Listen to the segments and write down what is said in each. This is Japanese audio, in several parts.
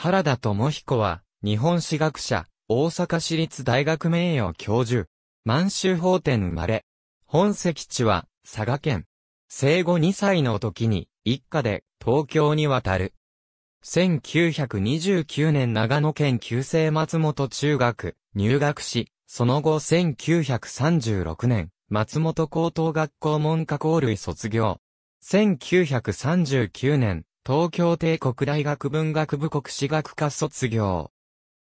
原田智彦は、日本史学者、大阪市立大学名誉教授、満州法典生まれ。本籍地は、佐賀県。生後2歳の時に、一家で東京に渡る。1929年長野県旧制松本中学入学し、その後1936年、松本高等学校文科校類卒業。1939年、東京帝国大学文学部国史学科卒業。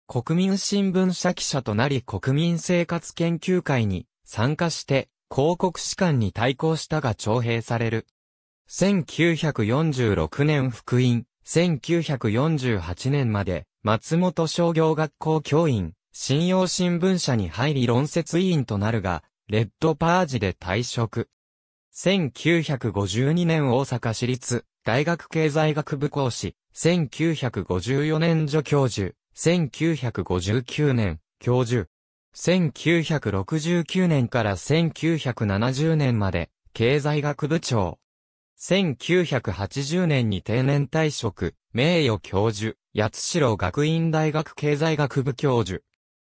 国民新聞社記者となり国民生活研究会に参加して広告士官に対抗したが徴兵される。1946年福音、1948年まで松本商業学校教員、信用新聞社に入り論説委員となるが、レッドパージで退職。1952年大阪市立大学経済学部講師、1954年助教授、1959年教授。1969年から1970年まで経済学部長。1980年に定年退職、名誉教授、八代学院大学経済学部教授。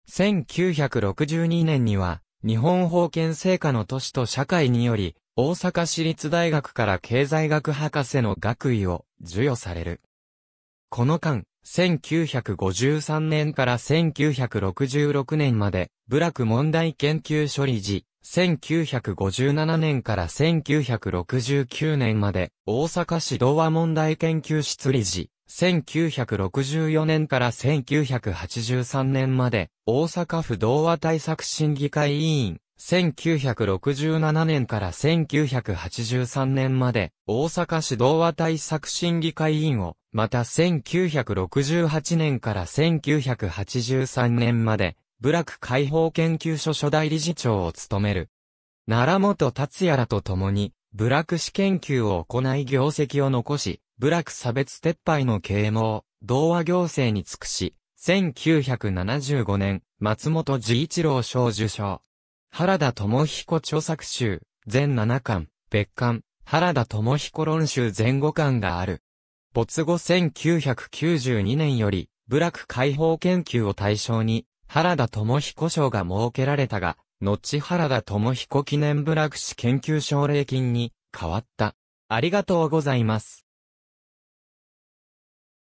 1962年には、日本封権成果の都市と社会により、大阪市立大学から経済学博士の学位を授与される。この間、1953年から1966年まで、部落問題研究所理事、1957年から1969年まで、大阪市童話問題研究室理事、1964年から1983年まで、大阪府童話対策審議会委員、1967年から1983年まで、大阪市童話対策審議会委員を、また1968年から1983年まで、部落解放研究所初代理事長を務める。奈良本達也らと共に、部落史研究を行い業績を残し、部落差別撤廃の啓蒙、童話行政に尽くし、1975年、松本治一郎賞受賞。原田智彦著作集、全7巻、別巻、原田智彦論集全5巻がある。没後1992年より、部落解放研究を対象に、原田智彦賞が設けられたが、後原田智彦記念部落史研究奨励金に変わった。ありがとうございます。